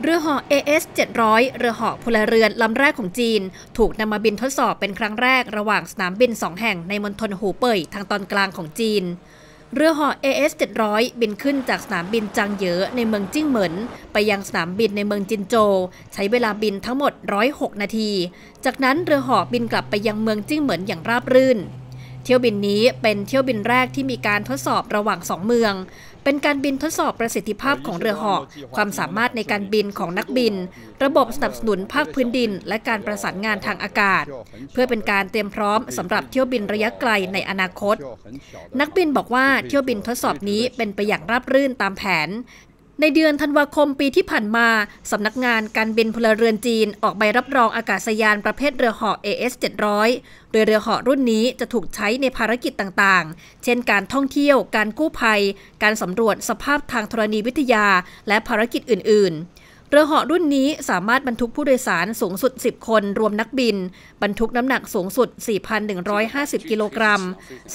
เรือเหาะ AS 700เรือหาะพลเรือนลำแรกของจีน ถูกนำมาบินทดสอบเป็นครั้งแรกระหว่างสนามบินสองแห่งในมณฑลหูเป่ยทางตอนกลางของจีนเรือเหาะ AS 700บินขึ้นจากสนามบินจางเหยอในเมืองจิ้งเหมินไปยังสนามบินในเมืองจินโจใช้เวลาบินทั้งหมด 106 นาที จากนั้นเรือหาะบินกลับไปยังเมืองจิ้งเหมินอย่างราบรื่นเที่ยวบินนี้เป็นเที่ยวบินแรกที่มีการทดสอบระหว่างสองเมือง เป็นการบินทดสอบประสิทธิภาพของเรือหอกความสามารถในการบินของนักบิน ระบบสนับสนุนภาคพื้นดิน และการประสานงานทางอากาศ เพื่อเป็นการเตรียมพร้อมสำหรับเที่ยวบินระยะไกลในอนาคต นักบินบอกว่าเที่ยวบินทดสอบนี้เป็นไปอย่างราบรื่นตามแผนในเดือนธันวาคมปีที่ผ่านมาสำนักงานการบินพลเรือนจีนออกใบรับรองอากาศยานประเภทเรือเหาะ AS 700 โดยเรือเหาะรุ่นนี้จะถูกใช้ในภารกิจต่างๆ เช่นการท่องเที่ยวการกู้ภัย การสำรวจสภาพทางธรณีวิทยาและภารกิจอื่นๆเรือเหาะรุ่นนี้สามารถบรรทุกผู้โดยสารสูงสุด 10 คนรวมนักบิน บรรทุกน้ำหนักสูงสุด 4,150 กิโลกรัม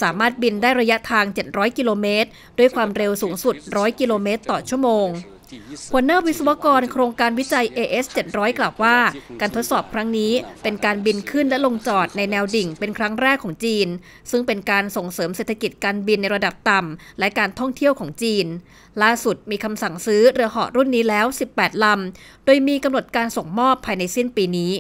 สามารถบินได้ระยะทาง 700 กิโลเมตร ด้วยความเร็วสูงสุด 100 กิโลเมตรต่อชั่วโมงหัวหน้าวิศวกรโครงการวิจัย AS 700 กล่าวว่าการทดสอบครั้งนี้เป็นการบินขึ้นและลงจอดในแนวดิ่งเป็นครั้งแรกของจีน ซึ่งเป็นการส่งเสริมเศรษฐกิจการบินในระดับต่ำและการท่องเที่ยวของจีน ล่าสุดมีคำสั่งซื้อเรือเหาะรุ่นนี้แล้ว 18 ลำโดยมีกำหนดการส่งมอบภายในสิ้นปีนี้